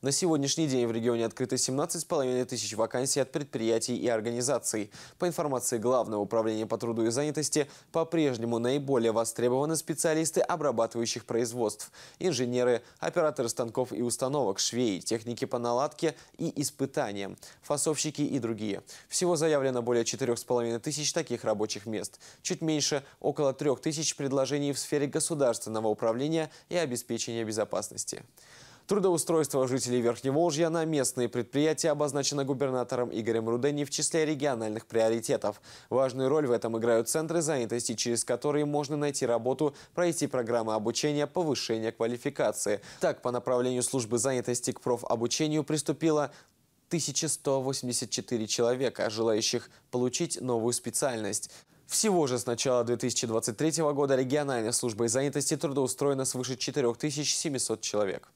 На сегодняшний день в регионе открыто 17,5 тысяч вакансий от предприятий и организаций. По информации Главного управления по труду и занятости, по-прежнему наиболее востребованы специалисты обрабатывающих производств, инженеры, операторы станков и установок, швеи, техники по наладке и испытаниям, фасовщики и другие. Всего заявлено более 4,5 тысяч таких рабочих мест. Чуть меньше – около 3 тысяч предложений в сфере государственного управления и обеспечения безопасности. Трудоустройство жителей Верхневолжья на местные предприятия обозначено губернатором Игорем Руде не в числе региональных приоритетов. Важную роль в этом играют центры занятости, через которые можно найти работу, пройти программы обучения, повышения квалификации. Так, по направлению службы занятости к профобучению приступило 1184 человека, желающих получить новую специальность. Всего же с начала 2023 года региональной службой занятости трудоустроено свыше 4700 человек.